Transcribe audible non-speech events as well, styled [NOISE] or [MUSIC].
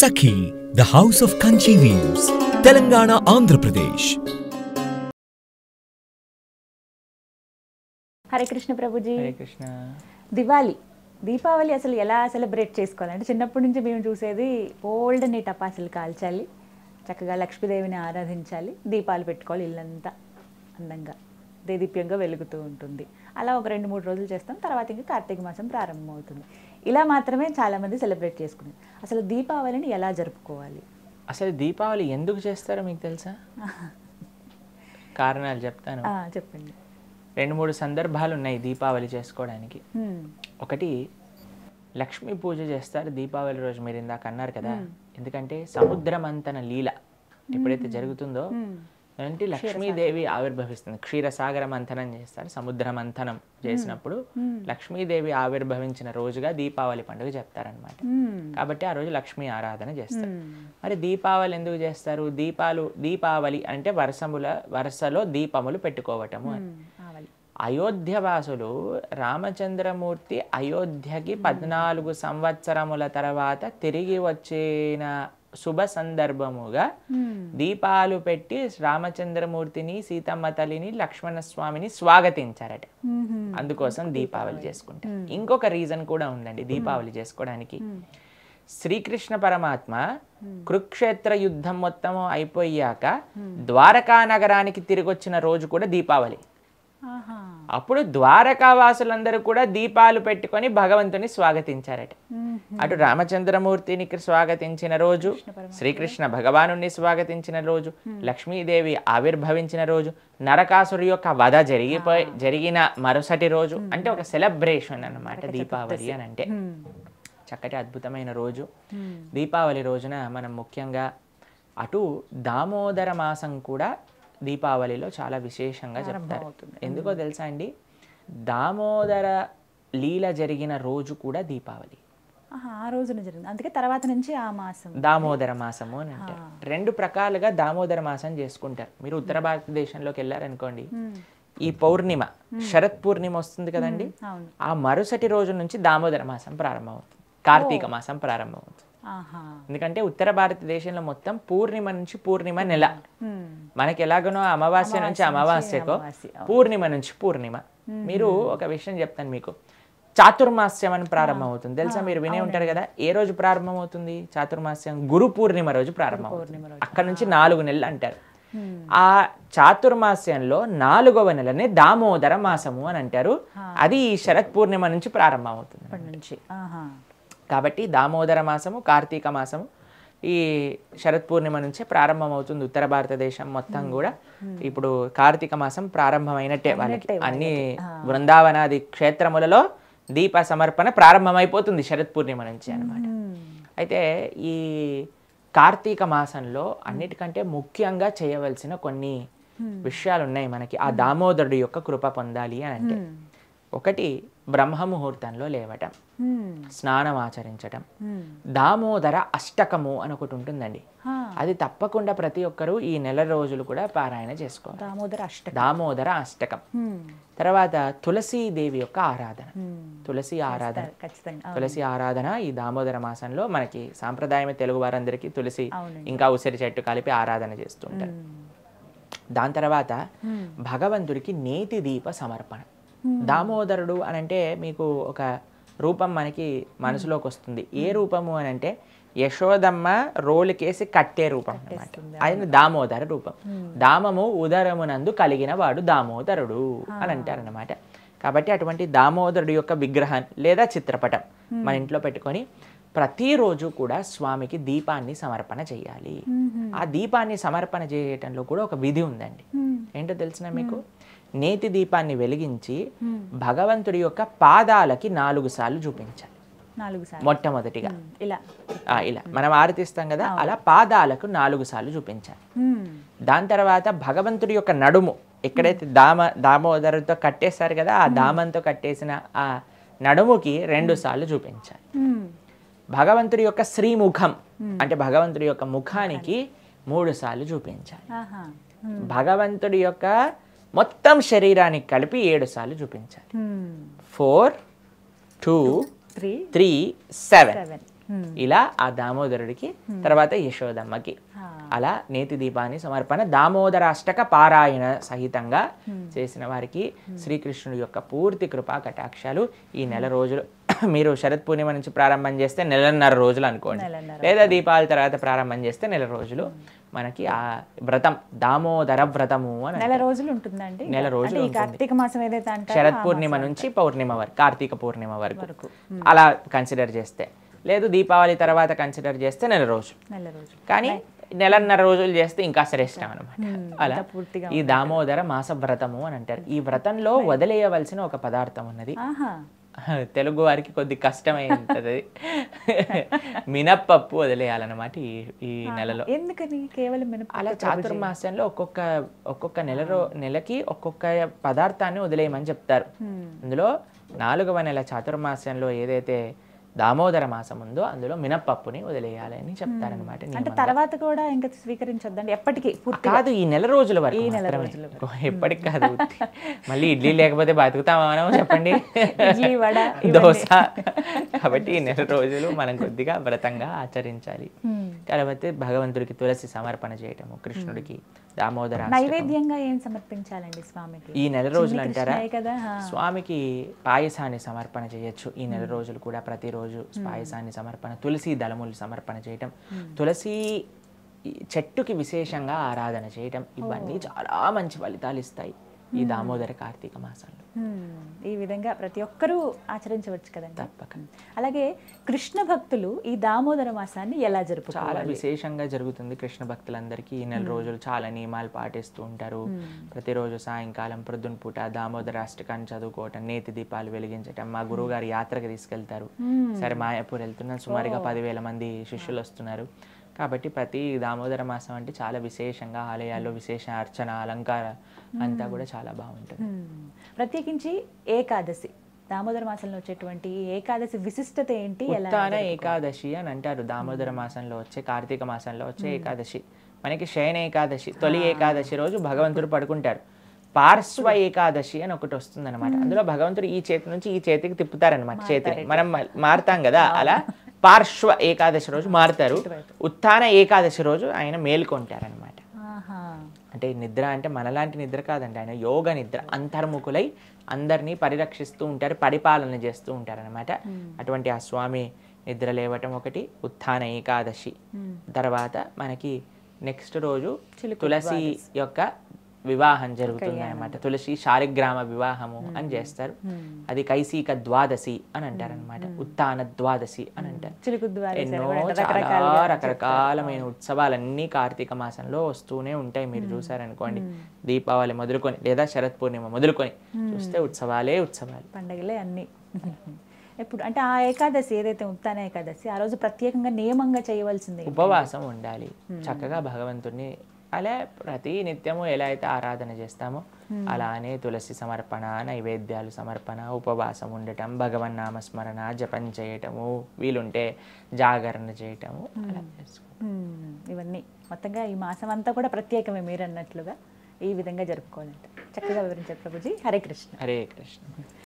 Sakhi the house of Kanchi views Telangana Andhra Pradesh Hare Krishna Prabhuji Hare Krishna Diwali Deepavali అసలు ఎలా celebrate చేసుకోవాలంటే చిన్నప్పటి నుంచి మేము చూసేది ఓల్డ్ అన్ని టపాసులు కాల్చాలి చక్కగా లక్ష్మీదేవిని ఆరాధించాలి దీపాలు పెట్టుకోవాలి ఇల్లంతా అందంగా దేదీప్యంగా వెలుగుతూ ఉంటుంది అలా ఒక రెండు మూడు రోజులు చేస్తాం తర్వాత ఇంకా కార్తీక మాసం ప్రారంభమవుతుంది ఇలా మాత్రమే చాలామంది సెలబ్రేట్ చేసుకునేది అసలు దీపావళిని ఎలా జరుపుకోవాలి అసలు దీపావళి ఎందుకు చేస్తారో మీకు తెలుసా [LAUGHS] కారణాలు చెప్తాను చెప్పండి రెండు మూడు సందర్భాలు ఉన్నాయి దీపావళి చేసుకోవడానికి ఒకటి లక్ష్మీ పూజ చేస్తారు దీపావళి రోజు మీరు ఇందాక అన్నారు కదా ఎందుకంటే సముద్రమంతన లీల ఎప్పుడైతే జరుగుతుందో అంటే లక్ష్మీదేవి ఆవిర్భవిస్తుంది క్షీరసాగర మంథనం చేస్తారు సముద్ర మంథనం చేసినప్పుడు లక్ష్మీదేవి ఆవిర్భవించిన రోజుగా దీపావళి పండుగ చెప్తారనమాట కాబట్టి ఆ రోజు లక్ష్మీ ఆరాధన చేస్తారు మరి దీపావళి ఎందుకు చేస్తారు దీపాలు దీపావళి అంటే వరసముల వరసలో దీపములు పెట్టుకోవటము అని అయోధ్య వాసులు రామచంద్రమూర్తి అయోధ్యకి పద్నాలుగు సంవత్సరముల తర్వాత తిరిగి వచ్చిన శుభ సందర్భముగా hmm. దీపాలు పెట్టి రామచంద్రమూర్తిని సీతమ్మ తల్లిని స్వామిని స్వాగతించారట hmm. అందుకోసం దీపావళి చేసుకుంటారు hmm. ఇంకొక రీజన్ కూడా ఉందండి దీపావళి చేసుకోవడానికి శ్రీకృష్ణ పరమాత్మ కురుక్షేత్ర యుద్ధం మొత్తం అయిపోయాక ద్వారకా నగరానికి తిరిగి వచ్చిన రోజు కూడా దీపావళి అప్పుడు ద్వారకావాసులందరూ కూడా దీపాలు పెట్టుకొని భగవంతుని స్వాగతించారట అటు రామచంద్రమూర్తిని స్వాగతించిన రోజు శ్రీకృష్ణ భగవాను స్వాగతించిన రోజు లక్ష్మీదేవి ఆవిర్భవించిన రోజు నరకాసురు యొక్క వధ జరిగిపోయి జరిగిన మరుసటి రోజు అంటే ఒక సెలబ్రేషన్ అనమాట దీపావళి అని అంటే చక్కటి అద్భుతమైన రోజు దీపావళి రోజున మనం ముఖ్యంగా అటు దామోదర మాసం కూడా దీపావళిలో చాలా విశేషంగా చెప్తారు ఎందుకో తెలుసా అండి దామోదర లీల జరిగిన రోజు కూడా దీపావళి ఆ రోజున జరిగింది అందుకే తర్వాత నుంచి ఆ మాసం దామోదర మాసము అని అంటారు రెండు ప్రకాలుగా దామోదర మాసం చేసుకుంటారు మీరు ఉత్తర భారతదేశంలోకి వెళ్ళారనుకోండి ఈ పౌర్ణిమ శరత్ పూర్ణిమ వస్తుంది కదండి ఆ మరుసటి రోజు నుంచి దామోదర మాసం ప్రారంభమవుతుంది కార్తీక మాసం ప్రారంభమవుతుంది ఎందుకంటే ఉత్తర భారతదేశంలో మొత్తం పూర్ణిమ నుంచి పూర్ణిమ నెల మనకి ఎలాగనో అమావాస్య నుంచి అమావాస్యకో పూర్ణిమ నుంచి పూర్ణిమ మీరు ఒక విషయం చెప్తాను మీకు చాతుర్మాస్యం అని ప్రారంభం అవుతుంది తెలుసా మీరు వినే ఉంటారు కదా ఏ రోజు ప్రారంభం అవుతుంది చాతుర్మాస్యం గురు పూర్ణిమ రోజు ప్రారంభం అక్కడ నుంచి నాలుగు నెలలు అంటారు ఆ చాతుర్మాస్యంలో నాలుగవ నెలనే దామోదర మాసము అని అంటారు అది శరత్ పూర్ణిమ నుంచి ప్రారంభం అవుతుంది కాబట్టి దామోదర మాసము కార్తీక మాసము ఈ శరత్ పూర్ణిమ నుంచే ప్రారంభమవుతుంది ఉత్తర భారతదేశం మొత్తం కూడా ఇప్పుడు కార్తీక మాసం ప్రారంభమైనట్టే వాళ్ళకి అన్ని బృందావనాది క్షేత్రములలో దీప సమర్పణ ప్రారంభమైపోతుంది శరత్ పూర్ణిమ నుంచి అనమాట అయితే ఈ కార్తీక మాసంలో అన్నిటికంటే ముఖ్యంగా చేయవలసిన కొన్ని విషయాలు ఉన్నాయి మనకి ఆ దామోదరుడు యొక్క కృప పొందాలి అని అంటే ఒకటి బ్రహ్మముహూర్తంలో లేవటం స్నానం ఆచరించటం దామోదర అష్టకము అని ఒకటి ఉంటుందండి అది తప్పకుండా ప్రతి ఒక్కరూ ఈ నెల రోజులు కూడా పారాయణ చేసుకోవాలి దామోదర అష్టకం దామోదర అష్టకం తర్వాత తులసీదేవి యొక్క ఆరాధన తులసి ఆరాధన తులసి ఆరాధన ఈ దామోదర మాసంలో మనకి సాంప్రదాయమే తెలుగు వారందరికీ తులసి ఇంకా ఉసిరి చెట్టు కలిపి ఆరాధన చేస్తుంటారు దాని తర్వాత భగవంతుడికి నేతి దీప సమర్పణ దామోదరుడు అని అంటే మీకు ఒక రూపం మనకి మనసులోకి వస్తుంది ఏ రూపము అని అంటే యశోదమ్మ రోలు కేసి కట్టే రూపం అనమాట ఆయన దామోదర రూపం దామము ఉదరమునందు కలిగిన వాడు దామోదరుడు అని అంటారనమాట కాబట్టి అటువంటి దామోదరుడు యొక్క విగ్రహం లేదా చిత్రపటం మన ఇంట్లో పెట్టుకొని ప్రతిరోజు కూడా స్వామికి దీపాన్ని సమర్పణ చేయాలి ఆ దీపాన్ని సమర్పణ చేయటంలో కూడా ఒక విధి ఉందండి ఏంటో తెలిసిన మీకు నేతి దీపాన్ని వెలిగించి భగవంతుడి యొక్క పాదాలకి నాలుగు సార్లు చూపించాలి మొట్టమొదటిగా ఇలా ఇలా మనం ఆరతిస్తాం కదా అలా పాదాలకు నాలుగు సార్లు చూపించాలి దాని తర్వాత భగవంతుడి యొక్క నడుము ఎక్కడైతే దామ దామోదరుతో కట్టేశారు కదా ఆ దామంతో కట్టేసిన ఆ నడుముకి రెండు సార్లు చూపించాలి భగవంతుడి యొక్క శ్రీముఖం అంటే భగవంతుడి యొక్క ముఖానికి మూడు సార్లు చూపించాలి భగవంతుడి యొక్క మొత్తం శరీరానికి కలిపి ఏడు సార్లు చూపించాలి four two three seven hmm. ఇలా ఆ దామోదరుడికి hmm. తర్వాత యశోదమ్మకి అలా నేతి దీపాన్ని సమర్పణ దామోదరాష్టక పారాయణ సహితంగా hmm. చేసిన వారికి శ్రీకృష్ణుడి యొక్క పూర్తి కృపా కటాక్షాలు ఈ నెల రోజులు మీరు శరత్ పూర్ణిమ నుంచి ప్రారంభం చేస్తే నెలన్నర రోజులు అనుకోండి లేదా దీపావళి తర్వాత ప్రారంభం చేస్తే నెల రోజులు మనకి ఆ వ్రతం దామోదర వ్రతము అని నెల రోజులు ఉంటుందండి నెల రోజులు కార్తీక మాసం ఏదైతే శరత్ పూర్ణిమ నుంచి పౌర్ణిమ వరకు కార్తీక పూర్ణిమ వరకు అలా కన్సిడర్ చేస్తే లేదు దీపావళి తర్వాత కన్సిడర్ చేస్తే నెల రోజులు నెల రోజులు కానీ నెలన్నర రోజులు చేస్తే ఇంకా శ్రేష్టం అనమాట అలా ఈ దామోదర మాస వ్రతము అని అంటారు ఈ వ్రతంలో వదిలేయవలసిన ఒక పదార్థం ఉన్నది తెలుగు వారికి కొద్ది కష్టమైంది మినప్పప్పు వదిలేయాలన్నమాట ఈ ఈ నెలలో ఎందుకని కేవలం అలా చాతుర్మాసంలో ఒక్కొక్క ఒక్కొక్క నెల నెలకి ఒక్కొక్క పదార్థాన్ని వదిలేయమని చెప్తారు అందులో నాలుగవ నెల చాతుర్మాసంలో ఏదైతే దామోదర మాసం ముందు అందులో మినప్పప్పుని వదిలేయాలి అని చెప్తారనమాట అంటే తర్వాత కూడా ఇంకా స్వీకరించొద్దండి ఎప్పటికీ కాదు ఈ నెల రోజుల వరకు ఈ నెల రోజులు ఎప్పటికి కాదు మళ్ళీ ఇడ్లీ లేకపోతే బతుకుతామా చెప్పండి వడ దోశ కాబట్టి ఈ నెల రోజులు మనం కొద్దిగా వ్రతంగా ఆచరించాలి కాబట్టి భగవంతుడికి తులసి సమర్పణ చేయటము కృష్ణుడికి దామోదర నైవేద్యంగా ఏం సమర్పించాలండి స్వామికి ఈ నెల రోజులు అంటారా స్వామికి పాయసాన్ని సమర్పణ చేయొచ్చు ఈ నెల రోజులు కూడా ప్రతిరోజు రోజు పాయసాన్ని సమర్పణ తులసి దళములు సమర్పణ చేయటం తులసి చెట్టుకి విశేషంగా ఆరాధన చేయటం ఇవన్నీ చాలా మంచి ఫలితాలు ఇస్తాయి ఈ దామోదర కార్తీక మాసంలో ఈ విధంగా ప్రతి ఒక్కరూ ఆచరించవచ్చు కదండి తప్పకుండా అలాగే కృష్ణ భక్తులు ఈ దామోదర మాసాన్ని ఎలా జరుపు చాలా విశేషంగా జరుగుతుంది కృష్ణ భక్తులందరికీ ఈ నెల రోజులు చాలా నియమాలు పాటిస్తూ ఉంటారు ప్రతిరోజు సాయంకాలం ప్రొద్దున పూట దామోదర అష్టకాన్ని చదువుకోవటం నేతి దీపాలు వెలిగించటం మా గురువు గారు యాత్రకు తీసుకెళ్తారు సరే మాయాపూర్ వెళ్తున్నా సుమారుగా పదివేల మంది శిష్యులు వస్తున్నారు కాబట్టి ప్రతి దామోదర మాసం అంటే చాలా విశేషంగా ఆలయాల్లో విశేష అర్చన అలంకార అంతా కూడా చాలా బాగుంటుంది ప్రత్యేకించి ఏకాదశి దామోదర మాసంలో వచ్చేటువంటి ఏకాదశి విశిష్టత ఏంటి ఉత్తాన ఏకాదశి అని అంటారు దామోదర మాసంలో వచ్చే కార్తీక మాసంలో వచ్చే ఏకాదశి మనకి శయన ఏకాదశి తొలి ఏకాదశి రోజు భగవంతుడు పడుకుంటారు పార్శ్వ ఏకాదశి అని ఒకటి వస్తుంది అనమాట అందులో భగవంతుడు ఈ చేతి నుంచి ఈ చేతికి తిప్పుతారనమాట చేతిని మనం మారుతాం కదా అలా పార్శ్వ ఏకాదశి రోజు మారుతారు ఉత్థాన ఏకాదశి రోజు ఆయన మేల్కొంటారనమాట అంటే నిద్ర అంటే మనలాంటి నిద్ర కాదండి ఆయన యోగ నిద్ర అంతర్ముఖులై అందరినీ పరిరక్షిస్తూ ఉంటారు పరిపాలన చేస్తూ ఉంటారనమాట అటువంటి ఆ స్వామి నిద్ర లేవటం ఒకటి ఉత్థాన ఏకాదశి తర్వాత మనకి నెక్స్ట్ రోజు తులసి యొక్క వివాహం జరుగుతుంది అనమాట తులసి శారిగ్రామ వివాహము అని చేస్తారు అది కైసీక ద్వాదశి అని అంటారు అనమాట ఉత్తాన ద్వాదశి అని అంటారు ఎన్నో చాలా రకరకాలమైన ఉత్సవాలన్నీ కార్తీక మాసంలో వస్తూనే ఉంటాయి మీరు చూసారనుకోండి దీపావళి మొదలుకొని లేదా శరత్ పూర్ణిమ మొదలుకొని చూస్తే ఉత్సవాలే ఉత్సవాలు పండగలే అన్ని ఎప్పుడు అంటే ఆ ఏకాదశి ఏదైతే ఉత్తాన ఏకాదశి ఆ రోజు ప్రత్యేకంగా నియమంగా చేయవలసింది ఉపవాసం ఉండాలి చక్కగా భగవంతుడిని అలా ప్రతి నిత్యము ఎలా అయితే ఆరాధన చేస్తామో hmm. అలానే తులసి సమర్పణ నైవేద్యాలు సమర్పణ ఉపవాసం ఉండటం భగవన్ స్మరణ జపం చేయటము వీలుంటే జాగరణ చేయటము hmm. అలా చేసుకుంటాం hmm. ఇవన్నీ మొత్తంగా ఈ మాసం అంతా కూడా ప్రత్యేకమే మీరు అన్నట్లుగా ఈ విధంగా జరుపుకోవాలంటే చక్కగా వివరించారు ప్రభుజీ హరే కృష్ణ హరే కృష్ణ